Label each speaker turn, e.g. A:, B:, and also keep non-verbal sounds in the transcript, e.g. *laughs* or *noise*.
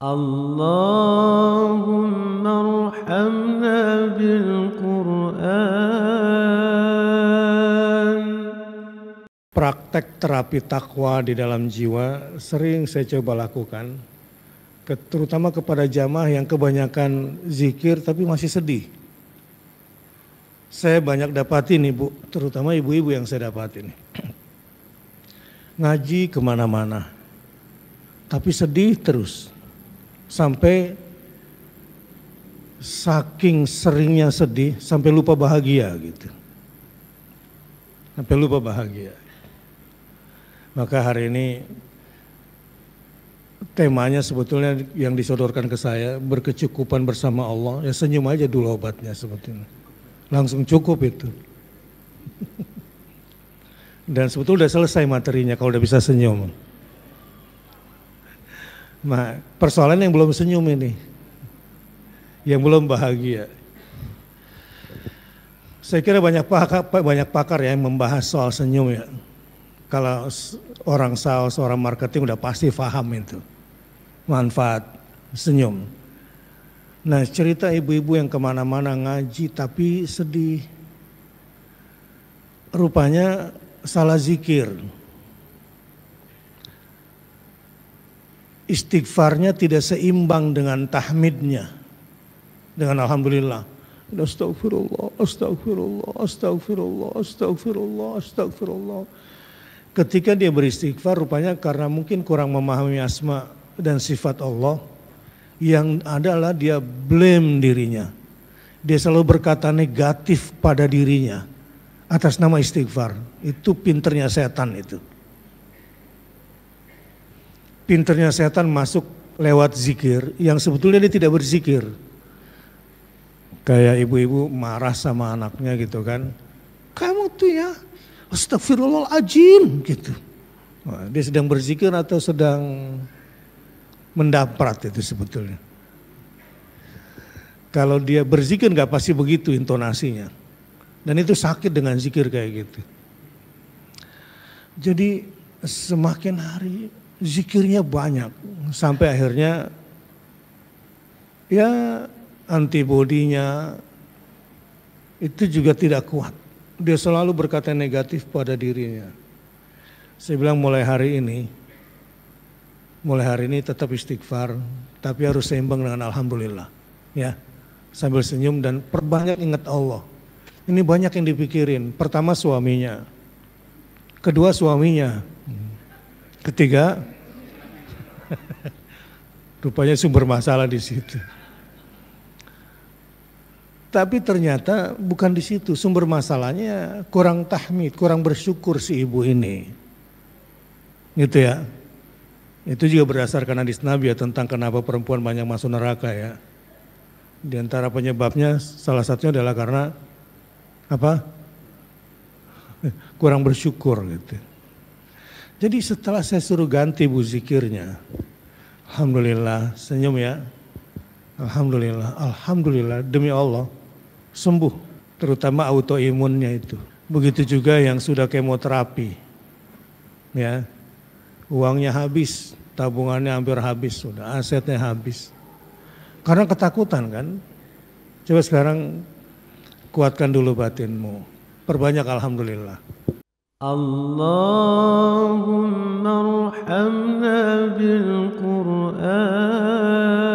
A: اللهم ارحمنا بالقرآن Praktek terapi takwa di dalam jiwa sering saya coba lakukan, terutama kepada jamaah yang kebanyakan zikir tapi masih sedih. Saya banyak dapatin ibu, terutama ibu-ibu yang saya dapatin. *clears throat* Ngaji kemana-mana, tapi sedih terus sampai saking seringnya sedih sampai lupa bahagia gitu. Sampai lupa bahagia. Maka hari ini temanya sebetulnya yang disodorkan ke saya berkecukupan bersama Allah. Ya senyum aja dulu obatnya sebetulnya. Langsung cukup itu. *laughs* Dan sebetulnya udah selesai materinya kalau udah bisa senyum. Nah, persoalan yang belum senyum ini, yang belum bahagia. Saya kira banyak pakar, banyak pakar ya yang membahas soal senyum ya. Kalau orang sales, orang marketing udah pasti paham itu manfaat senyum. Nah cerita ibu-ibu yang kemana-mana ngaji tapi sedih, rupanya salah zikir istighfarnya tidak seimbang dengan tahmidnya. Dengan alhamdulillah. Astagfirullah, astagfirullah, astagfirullah, astagfirullah, astagfirullah. Ketika dia beristighfar rupanya karena mungkin kurang memahami asma dan sifat Allah yang adalah dia blame dirinya. Dia selalu berkata negatif pada dirinya atas nama istighfar. Itu pinternya setan itu pinternya setan masuk lewat zikir yang sebetulnya dia tidak berzikir. Kayak ibu-ibu marah sama anaknya gitu kan. Kamu tuh ya astagfirullahaladzim gitu. Nah, dia sedang berzikir atau sedang mendaprat itu sebetulnya. Kalau dia berzikir nggak pasti begitu intonasinya. Dan itu sakit dengan zikir kayak gitu. Jadi semakin hari zikirnya banyak sampai akhirnya ya antibodinya itu juga tidak kuat. Dia selalu berkata negatif pada dirinya. Saya bilang mulai hari ini, mulai hari ini tetap istighfar, tapi harus seimbang dengan alhamdulillah. Ya, sambil senyum dan perbanyak ingat Allah. Ini banyak yang dipikirin. Pertama suaminya, kedua suaminya, Ketiga, rupanya sumber masalah di situ. Tapi ternyata bukan di situ sumber masalahnya kurang tahmid, kurang bersyukur si ibu ini. Gitu ya. Itu juga berdasarkan hadis Nabi ya tentang kenapa perempuan banyak masuk neraka ya. Di antara penyebabnya salah satunya adalah karena apa? kurang bersyukur gitu. Jadi setelah saya suruh ganti bu zikirnya, Alhamdulillah, senyum ya. Alhamdulillah, Alhamdulillah, demi Allah, sembuh. Terutama autoimunnya itu. Begitu juga yang sudah kemoterapi. Ya, uangnya habis, tabungannya hampir habis, sudah asetnya habis. Karena ketakutan kan. Coba sekarang kuatkan dulu batinmu. Perbanyak Alhamdulillah. اللهم ارحمنا بالقرآن